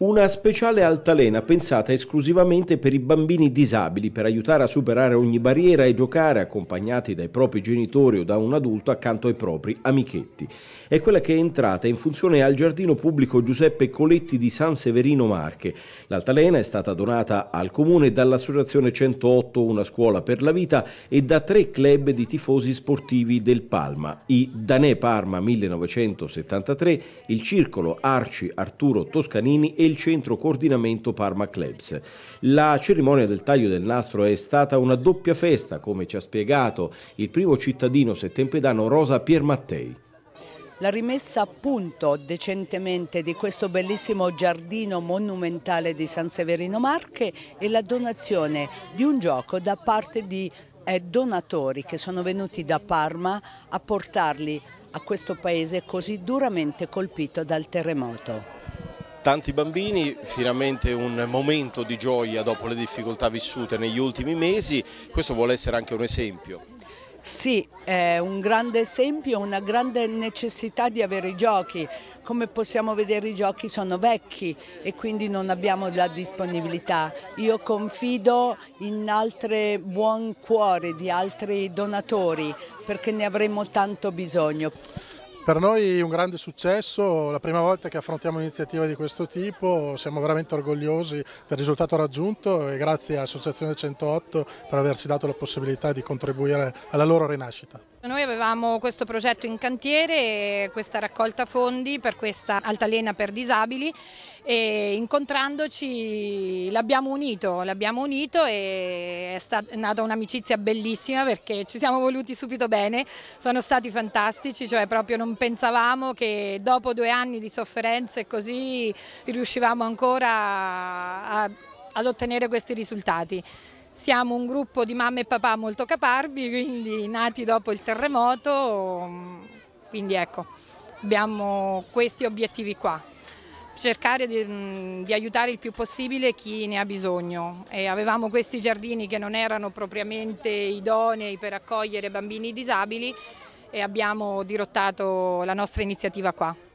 Una speciale altalena pensata esclusivamente per i bambini disabili per aiutare a superare ogni barriera e giocare accompagnati dai propri genitori o da un adulto accanto ai propri amichetti. È quella che è entrata in funzione al giardino pubblico Giuseppe Coletti di San Severino Marche. L'altalena è stata donata al comune dall'associazione 108 Una scuola per la vita e da tre club di tifosi sportivi del Palma, i Danè Parma 1973, il Circolo Arci Arturo Toscanini e il centro coordinamento Parma Clubs. La cerimonia del taglio del nastro è stata una doppia festa, come ci ha spiegato il primo cittadino settempedano Rosa Piermattei. La rimessa a punto decentemente di questo bellissimo giardino monumentale di San Severino Marche e la donazione di un gioco da parte di eh, donatori che sono venuti da Parma a portarli a questo paese così duramente colpito dal terremoto. Tanti bambini, finalmente un momento di gioia dopo le difficoltà vissute negli ultimi mesi, questo vuole essere anche un esempio. Sì, è un grande esempio, una grande necessità di avere i giochi. Come possiamo vedere i giochi sono vecchi e quindi non abbiamo la disponibilità. Io confido in altri buon cuore di altri donatori perché ne avremo tanto bisogno. Per noi un grande successo, la prima volta che affrontiamo un'iniziativa di questo tipo, siamo veramente orgogliosi del risultato raggiunto e grazie all'Associazione 108 per averci dato la possibilità di contribuire alla loro rinascita. Noi avevamo questo progetto in cantiere, questa raccolta fondi per questa altalena per disabili e incontrandoci l'abbiamo unito, l'abbiamo unito e è nata un'amicizia bellissima perché ci siamo voluti subito bene, sono stati fantastici, cioè proprio non pensavamo che dopo due anni di sofferenze così riuscivamo ancora a, ad ottenere questi risultati. Siamo un gruppo di mamme e papà molto caparbi, quindi nati dopo il terremoto, quindi ecco, abbiamo questi obiettivi qua. Cercare di, mm, di aiutare il più possibile chi ne ha bisogno. E avevamo questi giardini che non erano propriamente idonei per accogliere bambini disabili e abbiamo dirottato la nostra iniziativa qua.